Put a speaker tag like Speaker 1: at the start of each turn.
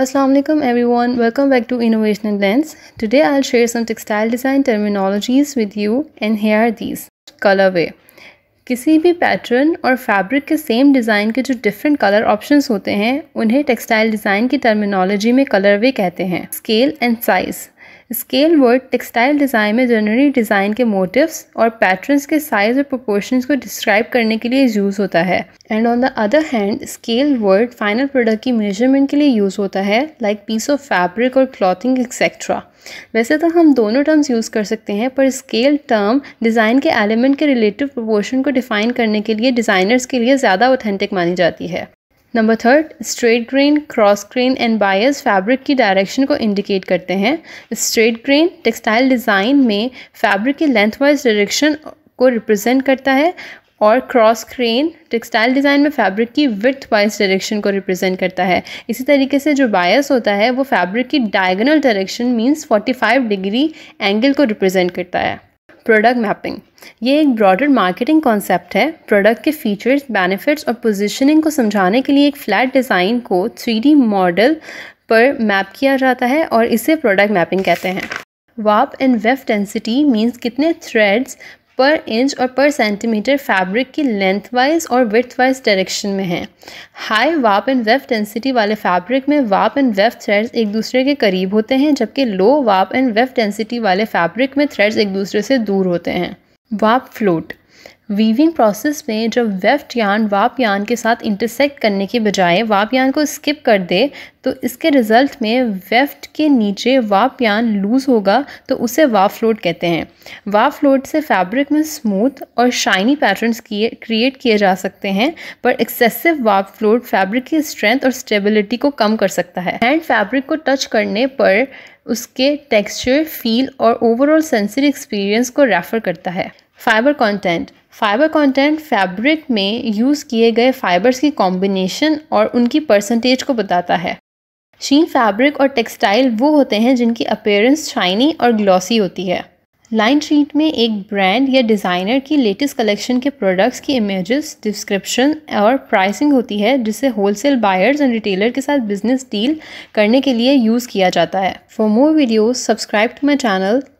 Speaker 1: Assalamu alaikum everyone welcome back to Innovation and Lens. Today I'll share some textile design terminologies with you and here are these. Colorway किसी भी pattern और fabric के same design के जो different colour options होते हैं उन्हें textile design की टर्मिनोलॉजी में कलरवे कहते हैं scale and size scale word textile design में जनरली डिज़ाइन के मोटिव्स और पैटर्न्स के साइज और प्रोपोर्शंस को डिस्क्राइब करने के लिए यूज़ होता है and on the other hand scale word final product की मेजरमेंट के लिए यूज़ होता है लाइक पीस ऑफ फैब्रिक और क्लॉथिंग एक्सेट्रा वैसे तो हम दोनों टर्म्स यूज़ कर सकते हैं पर स्केल टर्म डिज़ाइन के एलिमेंट के रिलेटिव प्रोपोर्शन को डिफाइन करने के लिए डिज़ाइनर्स के लिए ज़्यादा ऑथेंटिक मानी जाती है number third straight grain cross grain and bias fabric की डायरेक्शन को इंडिकेट करते हैं स्ट्रेट ग्रेन टेक्सटाइल डिज़ाइन में फैब्रिक की लेंथ वाइज डायरेक्शन को रिप्रेजेंट करता है और क्रॉस क्रेन टेक्सटाइल डिज़ाइन में फैब्रिक की विथ वाइज डायरेक्शन को रिप्रेजेंट करता है इसी तरीके से जो बायस होता है वो फैब्रिक की diagonal direction means 45 degree angle को रिप्रेजेंट करता है प्रोडक्ट मैपिंग ये एक ब्रॉडर मार्केटिंग कॉन्सेप्ट है प्रोडक्ट के फीचर्स बेनिफिट्स और पोजीशनिंग को समझाने के लिए एक फ्लैट डिज़ाइन को थ्री मॉडल पर मैप किया जाता है और इसे प्रोडक्ट मैपिंग कहते हैं warp and weft density means कितने थ्रेड्स पर इंच और पर सेंटीमीटर फैब्रिक की लेंथ वाइज और विथ वाइज डायरेक्शन में है high warp and weft density वाले फैब्रिक में वाप एंड वेफ थ्रेड्स एक दूसरे के करीब होते हैं जबकि low warp and weft density वाले फैब्रिक में थ्रेड्स एक दूसरे से दूर होते हैं वाप फ्लोट वीविंग प्रोसेस में जब वेफ्ट यान वाप यान के साथ इंटरसेक्ट करने के बजाय वाप यान को स्किप कर दे तो इसके रिज़ल्ट में वेफ्ट के नीचे वाप यान लूज़ होगा तो उसे वाप फ्लोट कहते हैं वाप फ्लोट से फैब्रिक में स्मूथ और शाइनी पैटर्न्स किए क्रिएट किए जा सकते हैं पर एक्सेसिव वाप फ्लोट फैब्रिक की स्ट्रेंथ और स्टेबिलिटी को कम कर सकता है हैंड फैब्रिक को टच करने पर उसके टेक्सचर फील और ओवरऑल सेंसरी एक्सपीरियंस को रेफर करता है fibre content fibre content fabric में यूज़ किए गए फाइबर्स की कॉम्बिनेशन और उनकी परसेंटेज को बताता है शीन फैब्रिक और टेक्सटाइल वो होते हैं जिनकी अपेयरेंस शाइनी और ग्लॉसी होती है लाइन शीट में एक ब्रांड या डिज़ाइनर की लेटेस्ट कलेक्शन के प्रोडक्ट्स की इमेजेस डिस्क्रिप्शन और प्राइसिंग होती है जिसे होलसेल बायर्स एंड रिटेलर के साथ बिजनेस डील करने के लिए यूज़ किया जाता है for more videos subscribe to my channel